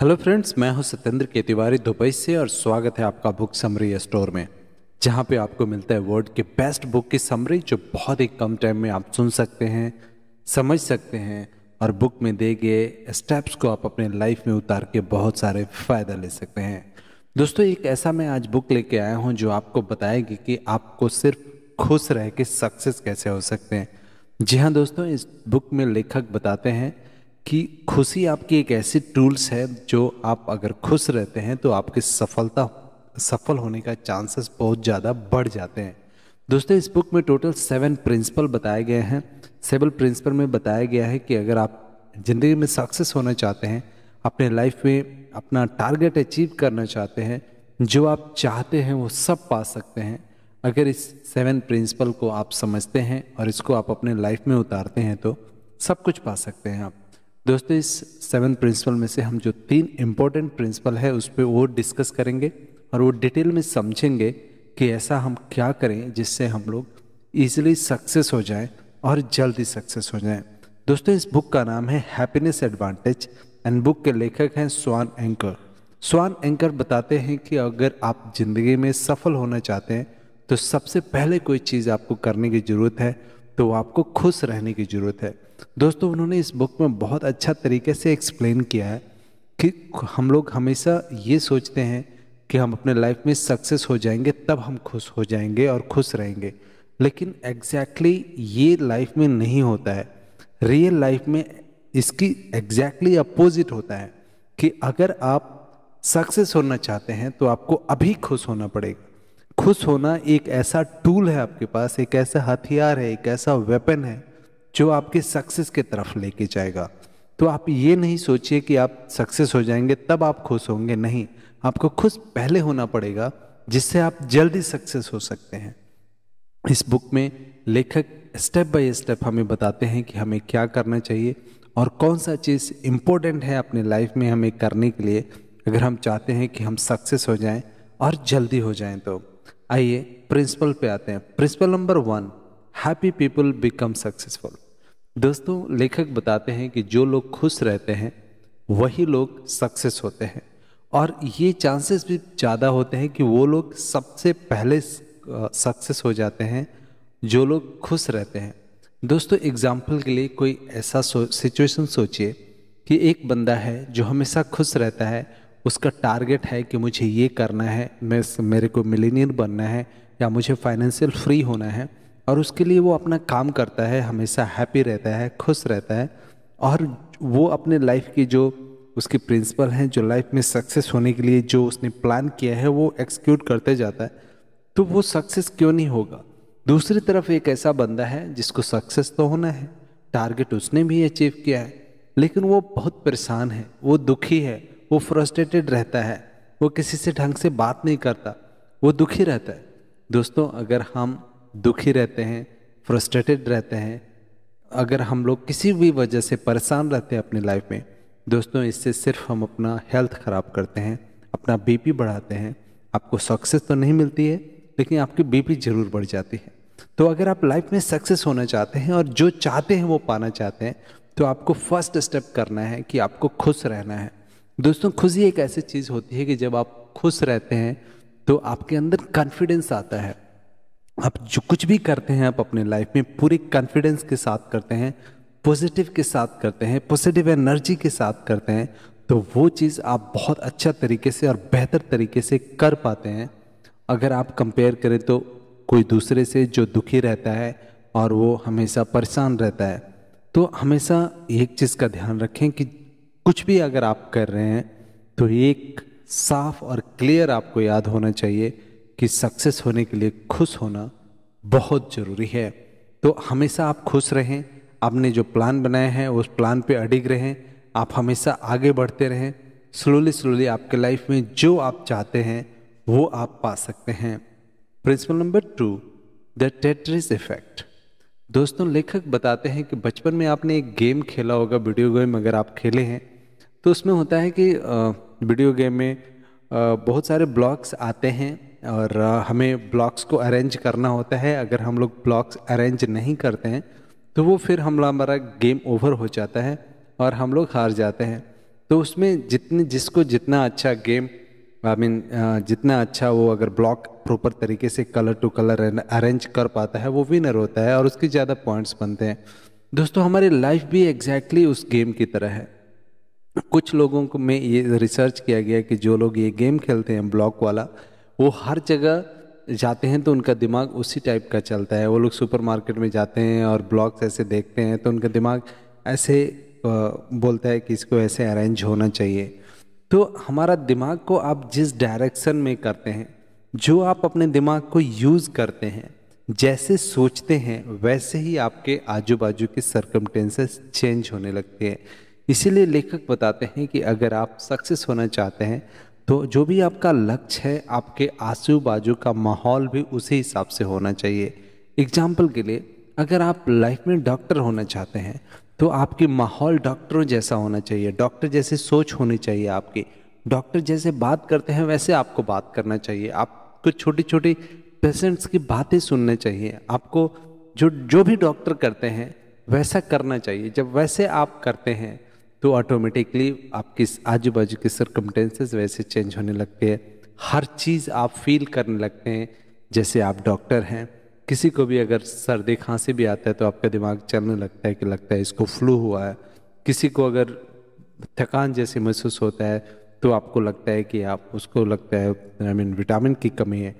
hello friends मैं हूं सत्येंद्र के तिवारी दुबई से और स्वागत है आपका बुक समरी स्टोर में जहां पे आपको मिलता है वर्ल्ड के बेस्ट बुक की समरी जो बहुत ही कम टाइम में आप सुन सकते हैं समझ सकते हैं और बुक में दिए गए स्टेप्स को आप अपने लाइफ में उतार के बहुत सारे फ़ायदा ले सकते हैं दोस्तों एक ऐसा मैं आज बुक लेके आया हूँ जो आपको बताएगी कि आपको सिर्फ खुश रह के सक्सेस कैसे हो सकते हैं जी हाँ दोस्तों इस बुक में लेखक बताते हैं कि खुशी आपकी एक ऐसी टूल्स है जो आप अगर खुश रहते हैं तो आपकी सफलता सफल होने का चांसेस बहुत ज़्यादा बढ़ जाते हैं दोस्तों इस बुक में टोटल सेवन प्रिंसिपल बताए गए हैं सेवन प्रिंसिपल में बताया गया है कि अगर आप ज़िंदगी में सक्सेस होना चाहते हैं अपने लाइफ में अपना टारगेट अचीव करना चाहते हैं जो आप चाहते हैं वो सब पा सकते हैं अगर इस सेवन प्रिंसिपल को आप समझते हैं और इसको आप अपने लाइफ में उतारते हैं तो सब कुछ पा सकते हैं आप दोस्तों इस सेवन प्रिंसिपल में से हम जो तीन इम्पोर्टेंट प्रिंसिपल है उस पर वो डिस्कस करेंगे और वो डिटेल में समझेंगे कि ऐसा हम क्या करें जिससे हम लोग ईजिली सक्सेस हो जाएं और जल्दी सक्सेस हो जाएं दोस्तों इस बुक का नाम है हैप्पीनेस एडवांटेज एंड बुक के लेखक हैं स्वान एंकर स्वान एंकर बताते हैं कि अगर आप ज़िंदगी में सफल होना चाहते हैं तो सबसे पहले कोई चीज़ आपको करने की ज़रूरत है तो आपको खुश रहने की ज़रूरत है दोस्तों उन्होंने इस बुक में बहुत अच्छा तरीके से एक्सप्लेन किया है कि हम लोग हमेशा ये सोचते हैं कि हम अपने लाइफ में सक्सेस हो जाएंगे तब हम खुश हो जाएंगे और खुश रहेंगे लेकिन एग्जैक्टली exactly ये लाइफ में नहीं होता है रियल लाइफ में इसकी एग्जैक्टली exactly अपोजिट होता है कि अगर आप सक्सेस होना चाहते हैं तो आपको अभी खुश होना पड़ेगा खुश होना एक ऐसा टूल है आपके पास एक ऐसा हथियार है एक ऐसा वेपन है जो आपके सक्सेस के तरफ लेके जाएगा तो आप ये नहीं सोचिए कि आप सक्सेस हो जाएंगे तब आप खुश होंगे नहीं आपको खुश पहले होना पड़ेगा जिससे आप जल्दी सक्सेस हो सकते हैं इस बुक में लेखक स्टेप बाय स्टेप हमें बताते हैं कि हमें क्या करना चाहिए और कौन सा चीज़ इम्पोर्टेंट है अपने लाइफ में हमें करने के लिए अगर हम चाहते हैं कि हम सक्सेस हो जाएं और जल्दी हो जाएं तो आइए प्रिंसिपल पे आते हैं principle number one happy people become successful दोस्तों लेखक बताते हैं कि जो लोग खुश रहते हैं वही लोग सक्सेस होते हैं और ये चांसेस भी ज़्यादा होते हैं कि वो लोग सबसे पहले सक्सेस हो जाते हैं जो लोग खुश रहते हैं दोस्तों एग्जाम्पल के लिए कोई ऐसा सिचुएशन सोचिए कि एक बंदा है जो हमेशा खुश रहता है उसका टारगेट है कि मुझे ये करना है मैं मेरे को मिलीनियर बनना है या मुझे फाइनेंशियल फ्री होना है और उसके लिए वो अपना काम करता है हमेशा हैप्पी रहता है खुश रहता है और वो अपने लाइफ की जो उसके प्रिंसिपल हैं जो लाइफ में सक्सेस होने के लिए जो उसने प्लान किया है वो एक्सक्यूट करते जाता है तो वो सक्सेस क्यों नहीं होगा दूसरी तरफ एक ऐसा बंदा है जिसको सक्सेस तो होना है टारगेट उसने भी अचीव किया है लेकिन वो बहुत परेशान है वो दुखी है वो फ्रस्ट्रेटेड रहता है वो किसी से ढंग से बात नहीं करता वो दुखी रहता है दोस्तों अगर हम दुखी रहते हैं फ्रस्ट्रेटेड रहते हैं अगर हम लोग किसी भी वजह से परेशान रहते हैं अपनी लाइफ में दोस्तों इससे सिर्फ हम अपना हेल्थ ख़राब करते हैं अपना बीपी बढ़ाते हैं आपको सक्सेस तो नहीं मिलती है लेकिन आपकी बीपी ज़रूर बढ़ जाती है तो अगर आप लाइफ में सक्सेस होना चाहते हैं और जो चाहते हैं वो पाना चाहते हैं तो आपको फर्स्ट स्टेप करना है कि आपको खुश रहना है दोस्तों खुशी एक ऐसी चीज़ होती है कि जब आप खुश रहते हैं तो आपके अंदर कॉन्फिडेंस आता है आप जो कुछ भी करते हैं आप अपने लाइफ में पूरे कॉन्फिडेंस के साथ करते हैं पॉजिटिव के साथ करते हैं पॉजिटिव एनर्जी के साथ करते हैं तो वो चीज़ आप बहुत अच्छा तरीके से और बेहतर तरीके से कर पाते हैं अगर आप कंपेयर करें तो कोई दूसरे से जो दुखी रहता है और वो हमेशा परेशान रहता है तो हमेशा एक चीज़ का ध्यान रखें कि कुछ भी अगर आप कर रहे हैं तो एक साफ और क्लियर आपको याद होना चाहिए कि सक्सेस होने के लिए खुश होना बहुत ज़रूरी है तो हमेशा आप खुश रहें आपने जो प्लान बनाया है उस प्लान पे अडिग रहें आप हमेशा आगे बढ़ते रहें स्लोली स्लोली आपके लाइफ में जो आप चाहते हैं वो आप पा सकते हैं principle number two the Tetris effect दोस्तों लेखक बताते हैं कि बचपन में आपने एक गेम खेला होगा वीडियो गेम अगर आप खेले हैं तो उसमें होता है कि वीडियो गेम में बहुत सारे ब्लॉक्स आते हैं और हमें ब्लॉक्स को अरेंज करना होता है अगर हम लोग ब्लॉक्स अरेंज नहीं करते हैं तो वो फिर हम हमारा गेम ओवर हो जाता है और हम लोग हार जाते हैं तो उसमें जितने जिसको जितना अच्छा गेम आई मीन जितना अच्छा वो अगर ब्लॉक प्रॉपर तरीके से कलर टू कलर अरेंज कर पाता है वो विनर होता है और उसके ज़्यादा पॉइंट्स बनते हैं दोस्तों हमारी लाइफ भी एग्जैक्टली exactly उस गेम की तरह है कुछ लोगों को में ये रिसर्च किया गया कि जो लोग ये गेम खेलते हैं ब्लॉक वाला वो हर जगह जाते हैं तो उनका दिमाग उसी टाइप का चलता है वो लोग सुपरमार्केट में जाते हैं और ब्लॉक्स ऐसे देखते हैं तो उनका दिमाग ऐसे बोलता है कि इसको ऐसे अरेंज होना चाहिए तो हमारा दिमाग को आप जिस डायरेक्शन में करते हैं जो आप अपने दिमाग को यूज़ करते हैं जैसे सोचते हैं वैसे ही आपके आजू बाजू के सर्कमटेंसेस चेंज होने लगते हैं इसीलिए लेखक बताते हैं कि अगर आप सक्सेस होना चाहते हैं तो जो भी आपका लक्ष्य है आपके आजू बाजू का माहौल भी उसी हिसाब से होना चाहिए एग्जाम्पल के लिए अगर आप लाइफ में डॉक्टर होना चाहते हैं तो आपके माहौल डॉक्टरों जैसा होना चाहिए डॉक्टर जैसे सोच होनी चाहिए आपकी डॉक्टर जैसे बात करते हैं वैसे आपको बात करना चाहिए आपको छोटी छोटी पेशेंट्स की बातें सुननी चाहिए आपको जो जो भी डॉक्टर करते हैं वैसा करना चाहिए जब वैसे आप करते हैं तो ऑटोमेटिकली आपकी आजू बाजू की सरकमटेंसेज वैसे चेंज होने लगते हैं हर चीज़ आप फील करने लगते हैं जैसे आप डॉक्टर हैं किसी को भी अगर सर्दी खांसी भी आता है तो आपका दिमाग चलने लगता है कि लगता है इसको फ्लू हुआ है किसी को अगर थकान जैसे महसूस होता है तो आपको लगता है कि आप उसको लगता है आई मीन विटामिन की कमी है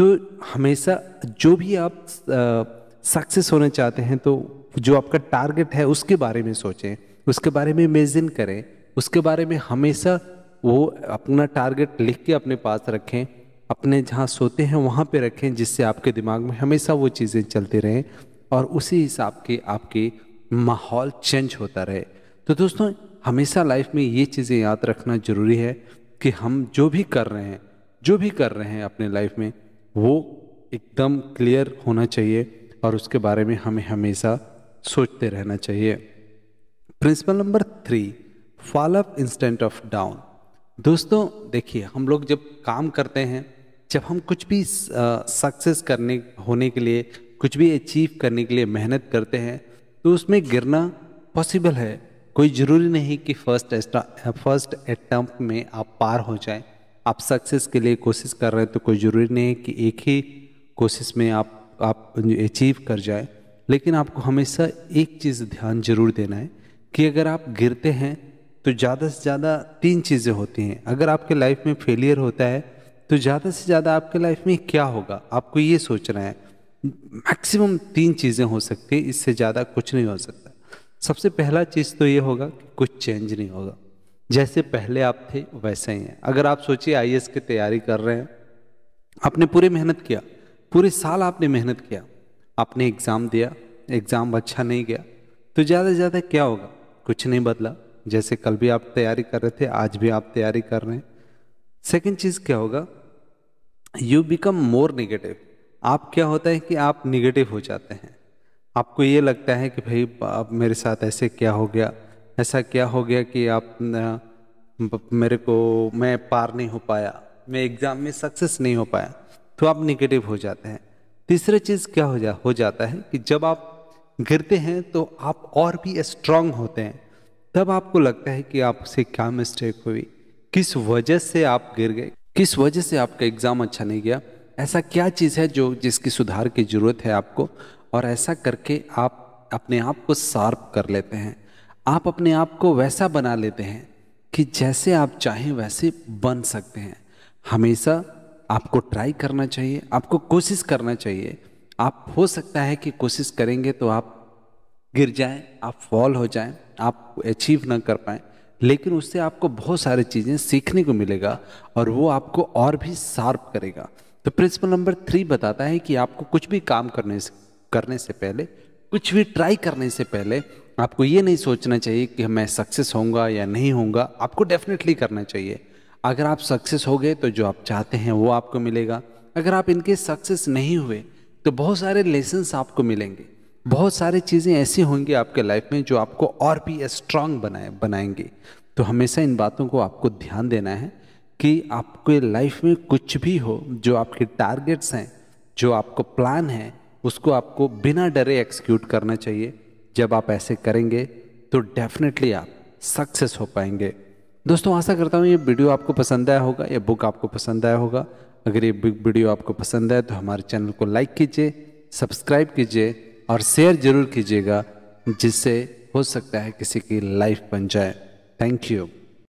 तो हमेशा जो भी आप सक्सेस होने चाहते हैं तो जो आपका टारगेट है उसके बारे में सोचें उसके बारे में इमेजिन करें उसके बारे में हमेशा वो अपना टारगेट लिख के अपने पास रखें अपने जहाँ सोते हैं वहाँ पे रखें जिससे आपके दिमाग में हमेशा वो चीज़ें चलती रहें और उसी हिसाब के आपके माहौल चेंज होता रहे तो दोस्तों हमेशा लाइफ में ये चीज़ें याद रखना ज़रूरी है कि हम जो भी कर रहे हैं जो भी कर रहे हैं अपने लाइफ में वो एकदम क्लियर होना चाहिए और उसके बारे में हमें हमेशा सोचते रहना चाहिए principle number three fall up instead of down दोस्तों देखिए हम लोग जब काम करते हैं जब हम कुछ भी सक्सेस करने होने के लिए कुछ भी अचीव करने के लिए मेहनत करते हैं तो उसमें गिरना पॉसिबल है कोई ज़रूरी नहीं कि फर्स्ट फर्स्ट अटम्प में आप पार हो जाएं आप सक्सेस के लिए कोशिश कर रहे हैं तो कोई ज़रूरी नहीं है कि एक ही कोशिश में आप आप अचीव कर जाए लेकिन आपको हमेशा एक चीज़ ध्यान जरूर देना है कि अगर आप गिरते हैं तो ज़्यादा से ज़्यादा तीन चीज़ें होती हैं अगर आपके लाइफ में फेलियर होता है तो ज़्यादा से ज़्यादा आपके लाइफ में क्या होगा आपको ये सोचना है मैक्सिमम तीन चीज़ें हो सकती हैं इससे ज़्यादा कुछ नहीं हो सकता सबसे पहला चीज़ तो ये होगा कि कुछ चेंज नहीं होगा जैसे पहले आप थे वैसे ही हैं अगर आप सोचिए आई की तैयारी कर रहे हैं आपने पूरी मेहनत किया पूरे साल आपने मेहनत किया आपने एग्ज़ाम दिया एग्ज़ाम अच्छा नहीं गया तो ज़्यादा से ज़्यादा क्या होगा कुछ नहीं बदला जैसे कल भी आप तैयारी कर रहे थे आज भी आप तैयारी कर रहे हैं सेकेंड चीज़ क्या होगा यू बिकम मोर निगेटिव आप क्या होता है कि आप निगेटिव हो जाते हैं आपको ये लगता है कि भाई अब मेरे साथ ऐसे क्या हो गया ऐसा क्या हो गया कि आप मेरे को मैं पार नहीं हो पाया मैं एग्ज़ाम में सक्सेस नहीं हो पाया तो आप निगेटिव हो जाते हैं तीसरी चीज़ क्या हो जा हो जाता है कि जब आप गिरते हैं तो आप और भी स्ट्रांग होते हैं तब आपको लगता है कि आपसे क्या मिस्टेक हुई किस वजह से आप गिर गए किस वजह से आपका एग्ज़ाम अच्छा नहीं गया ऐसा क्या चीज़ है जो जिसकी सुधार की ज़रूरत है आपको और ऐसा करके आप अपने आप को शार्प कर लेते हैं आप अपने आप को वैसा बना लेते हैं कि जैसे आप चाहें वैसे बन सकते हैं हमेशा आपको ट्राई करना चाहिए आपको कोशिश करना चाहिए आप हो सकता है कि कोशिश करेंगे तो आप गिर जाए आप फॉल हो जाए आप अचीव ना कर पाए लेकिन उससे आपको बहुत सारी चीज़ें सीखने को मिलेगा और वो आपको और भी शार्प करेगा तो प्रिंसिपल नंबर थ्री बताता है कि आपको कुछ भी काम करने से करने से पहले कुछ भी ट्राई करने से पहले आपको ये नहीं सोचना चाहिए कि मैं सक्सेस होऊंगा या नहीं होऊंगा आपको डेफिनेटली करना चाहिए अगर आप सक्सेस हो गए तो जो आप चाहते हैं वो आपको मिलेगा अगर आप इनके सक्सेस नहीं हुए तो बहुत सारे लेसन्स आपको मिलेंगे बहुत सारी चीज़ें ऐसी होंगी आपके लाइफ में जो आपको और भी स्ट्रांग बनाए बनाएंगे तो हमेशा इन बातों को आपको ध्यान देना है कि आपके लाइफ में कुछ भी हो जो आपके टारगेट्स हैं जो आपको प्लान है उसको आपको बिना डरे एक्सिक्यूट करना चाहिए जब आप ऐसे करेंगे तो डेफिनेटली आप सक्सेस हो पाएंगे दोस्तों आशा करता हूँ ये वीडियो आपको पसंद आया होगा या बुक आपको पसंद आया होगा अगर ये वीडियो आपको पसंद है तो हमारे चैनल को लाइक कीजिए सब्सक्राइब कीजिए और शेयर ज़रूर कीजिएगा जिससे हो सकता है किसी की लाइफ बन जाए थैंक यू